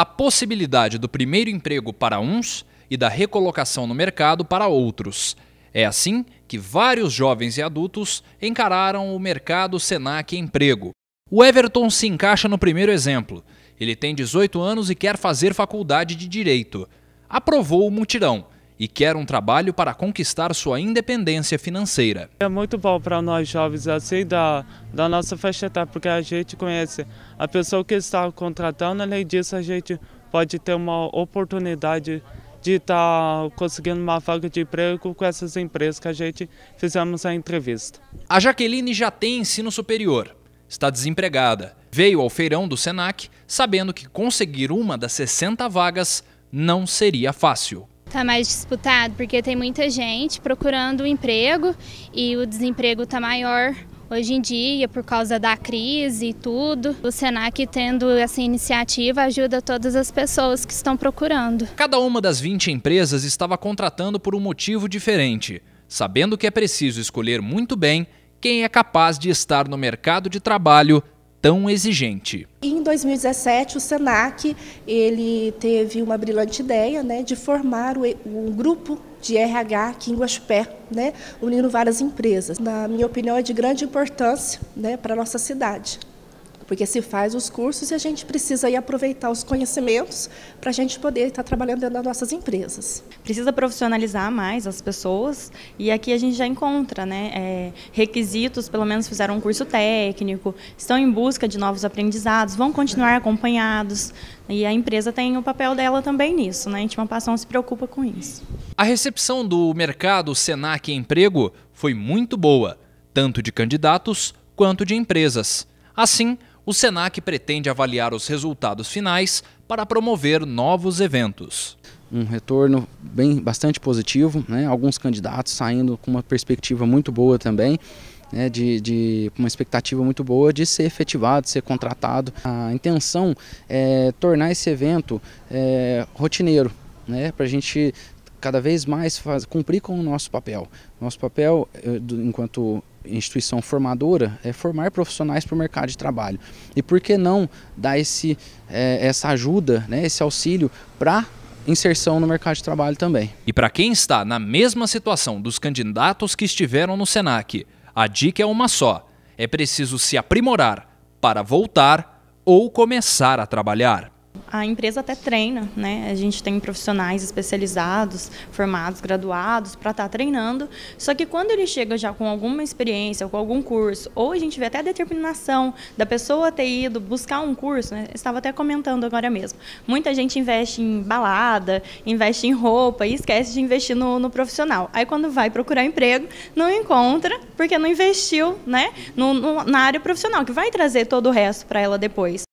a possibilidade do primeiro emprego para uns e da recolocação no mercado para outros. É assim que vários jovens e adultos encararam o mercado Senac Emprego. O Everton se encaixa no primeiro exemplo. Ele tem 18 anos e quer fazer faculdade de Direito. Aprovou o mutirão e quer um trabalho para conquistar sua independência financeira. É muito bom para nós jovens assim da, da nossa faixa etária, porque a gente conhece a pessoa que está contratando, além disso a gente pode ter uma oportunidade de estar tá conseguindo uma vaga de emprego com essas empresas que a gente fizemos a entrevista. A Jaqueline já tem ensino superior, está desempregada. Veio ao feirão do Senac sabendo que conseguir uma das 60 vagas não seria fácil. Está mais disputado porque tem muita gente procurando um emprego e o desemprego está maior hoje em dia por causa da crise e tudo. O Senac tendo essa iniciativa ajuda todas as pessoas que estão procurando. Cada uma das 20 empresas estava contratando por um motivo diferente, sabendo que é preciso escolher muito bem quem é capaz de estar no mercado de trabalho tão exigente. Em 2017, o Senac ele teve uma brilhante ideia né, de formar um grupo de RH aqui em Guaxupé, né, unindo várias empresas. Na minha opinião, é de grande importância né, para a nossa cidade porque se faz os cursos e a gente precisa aí aproveitar os conhecimentos para a gente poder estar tá trabalhando dentro das nossas empresas. Precisa profissionalizar mais as pessoas e aqui a gente já encontra né, é, requisitos, pelo menos fizeram um curso técnico, estão em busca de novos aprendizados, vão continuar acompanhados e a empresa tem o papel dela também nisso, né? a Passão se preocupa com isso. A recepção do mercado Senac Emprego foi muito boa, tanto de candidatos quanto de empresas. Assim, o SENAC pretende avaliar os resultados finais para promover novos eventos. Um retorno bem bastante positivo, né? alguns candidatos saindo com uma perspectiva muito boa também. Né, de, de, uma expectativa muito boa de ser efetivado, de ser contratado. A intenção é tornar esse evento é, rotineiro, né, para a gente cada vez mais faz, cumprir com o nosso papel. Nosso papel, eh, enquanto instituição formadora, é formar profissionais para o mercado de trabalho. E por que não dar esse, é, essa ajuda, né, esse auxílio para inserção no mercado de trabalho também. E para quem está na mesma situação dos candidatos que estiveram no SENAC, a dica é uma só: é preciso se aprimorar para voltar ou começar a trabalhar. A empresa até treina, né? A gente tem profissionais especializados, formados, graduados, para estar tá treinando. Só que quando ele chega já com alguma experiência, com algum curso, ou a gente vê até a determinação da pessoa ter ido buscar um curso, né? Estava até comentando agora mesmo. Muita gente investe em balada, investe em roupa e esquece de investir no, no profissional. Aí quando vai procurar emprego, não encontra, porque não investiu, né? No, no, na área profissional, que vai trazer todo o resto para ela depois.